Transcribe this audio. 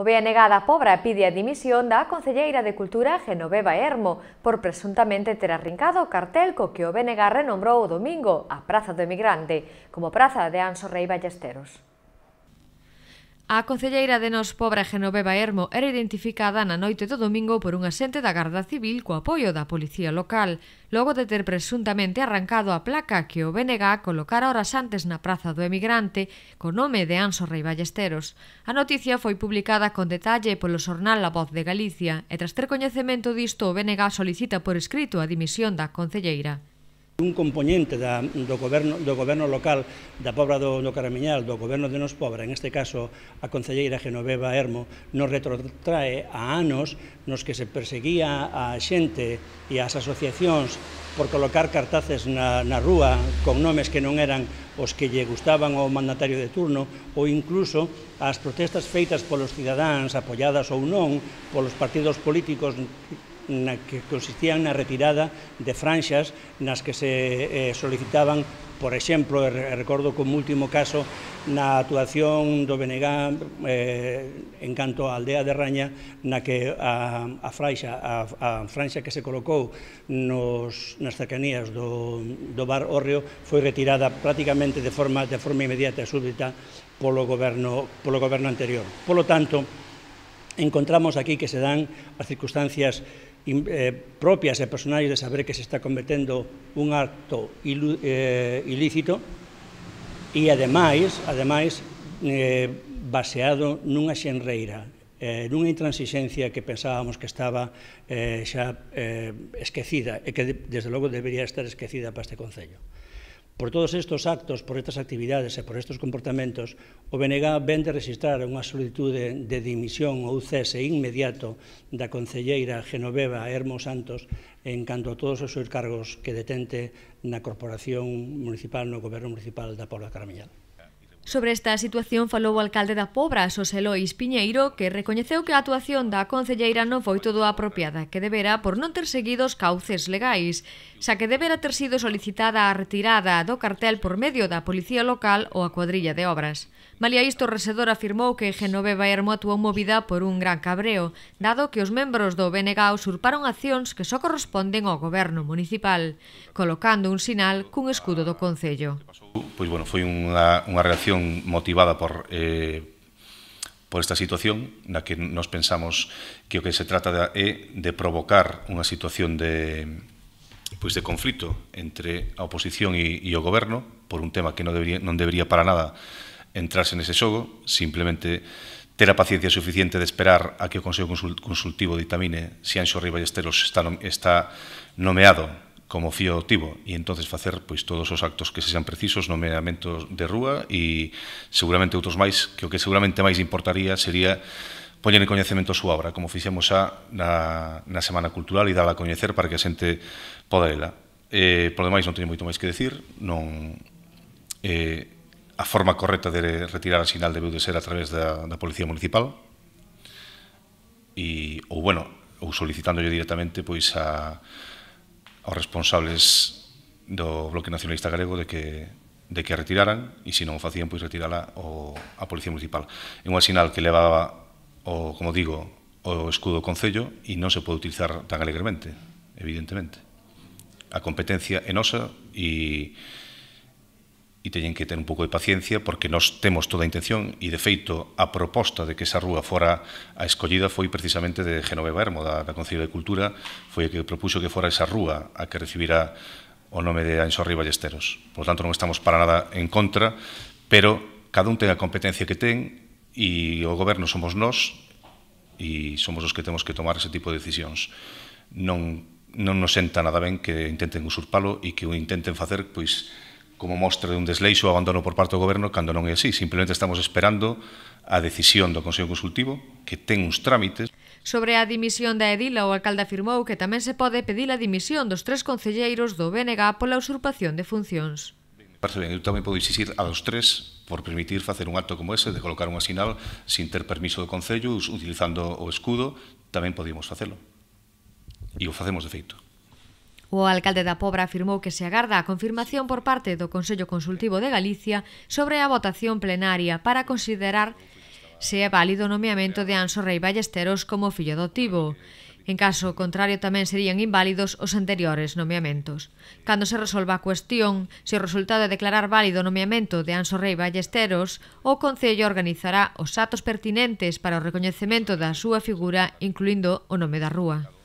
O BNG da Pobra pide a dimisión da Concelleira de Cultura Genoveva Hermo por presuntamente ter arrincado o cartel co que o BNG renombrou o domingo a Praza do Emigrante como Praza de Anso Rei Ballesteros. A concelleira de Nos Pobra Genoveva Hermo era identificada na noite do domingo por un asente da Garda Civil co apoio da policía local, logo de ter presuntamente arrancado a placa que o BNG colocara horas antes na Praza do Emigrante co nome de Anso Rei Ballesteros. A noticia foi publicada con detalle polo xornal La Voz de Galicia e tras ter coñecemento disto o BNG solicita por escrito a dimisión da concelleira. Un componente da, do, goberno, do goberno local da Pobra do, do Caramiñal, do goberno de Nos Pobra, en este caso a concelleira Genoveva Hermo, nos retrotrae a anos nos que se perseguía a xente e as asociacións por colocar cartaces na, na rúa con nomes que non eran os que lle gustaban ao mandatario de turno ou incluso as protestas feitas polos cidadáns apoiadas ou non polos partidos políticos na que consistían na retirada de franxas nas que se eh, solicitaban, por exemplo, recordo como último caso, na actuación do BNG eh, en canto á aldea de Raña, na que a, a, fraixa, a, a franxa que se colocou nos, nas cercanías do, do bar Orreo foi retirada prácticamente de forma, de forma inmediata e súbita polo goberno, polo goberno anterior. Polo tanto, encontramos aquí que se dan as circunstancias Eh, propias e personais de saber que se está cometendo un acto eh, ilícito e ademais, ademais eh, baseado nunha xenreira, eh, nunha intransixencia que pensábamos que estaba eh, xa eh, esquecida e que desde logo debería estar esquecida para este Concello. Por todos estes actos, por estas actividades e por estes comportamentos, o BNG ven de registrar unha solicitude de dimisión ou cese inmediato da concelleira Genoveva Hermo Santos en canto a todos os seus cargos que detente na Corporación Municipal, no Goberno Municipal da Pobla Caramillal. Sobre esta situación falou o alcalde da Pobra, Xosé Lois Piñeiro, que recoñeceu que a actuación da Concelleira non foi todo apropiada, que debera por non ter seguido os cauces legais, xa que debera ter sido solicitada a retirada do cartel por medio da Policía Local ou a cuadrilla de obras. Malia isto, Resedor afirmou que Genoveva Hermo atuou movida por un gran cabreo, dado que os membros do BNG usurparon accións que só corresponden ao goberno municipal, colocando un sinal cun escudo do Concello. Pois bueno, foi unha, unha reacción motivada por... Eh, por esta situación na que nos pensamos que o que se trata de, é de provocar unha situación de pois de conflito entre a oposición e, e o goberno por un tema que non debería, non debería para nada entrarse nese xogo, simplemente ter a paciencia suficiente de esperar a que o Consello Consultivo ditamine se Anxo Riva Esteros está, está nomeado como fío tivo e entonces facer pois todos os actos que se sean precisos, nomeamentos de rúa e seguramente outros máis, que o que seguramente máis importaría sería poñer en coñecemento a súa obra, como fixemos xa na, na Semana Cultural e dala a coñecer para que a xente poda ela. Eh, por demais non teño moito máis que decir, non eh, a forma correcta de retirar a sinal debeu de ser a través da, da Policía Municipal e, ou bueno, ou yo directamente pois a, aos responsables do Bloque Nacionalista Galego de que de que a retiraran e se non o facían pois retirala o, a Policía Municipal. É unha sinal que levaba o, como digo, o escudo do Concello e non se pode utilizar tan alegremente, evidentemente. A competencia é nosa e e teñen que ter un pouco de paciencia porque nós temos toda a intención e de feito a proposta de que esa rúa fora a escollida foi precisamente de Genoveva Hermo da, da Concello de Cultura foi a que propuxo que fora esa rúa a que recibira o nome de Anxorri Ballesteros por tanto non estamos para nada en contra pero cada un ten a competencia que ten e o goberno somos nós e somos os que temos que tomar ese tipo de decisións non, non nos senta nada ben que intenten usurpalo e que o intenten facer pois como mostra de un desleixo ou abandono por parte do goberno cando non é así. Simplemente estamos esperando a decisión do Consello Consultivo, que ten uns trámites. Sobre a dimisión da Edila, o alcalde afirmou que tamén se pode pedir a dimisión dos tres concelleiros do BNG pola usurpación de funcións. Parece ben, eu tamén podo exigir a dos tres por permitir facer un acto como ese de colocar unha sinal sin ter permiso do Concello, utilizando o escudo, tamén podíamos facelo. E o facemos de feito. O alcalde da Pobra afirmou que se agarda a confirmación por parte do Consello Consultivo de Galicia sobre a votación plenaria para considerar se é válido o nomeamento de Anso Rei Ballesteros como fillo adoptivo. En caso contrario tamén serían inválidos os anteriores nomeamentos. Cando se resolva a cuestión, se o resultado é declarar válido o nomeamento de Anso Rei Ballesteros, o Concello organizará os atos pertinentes para o recoñecemento da súa figura, incluindo o nome da rúa.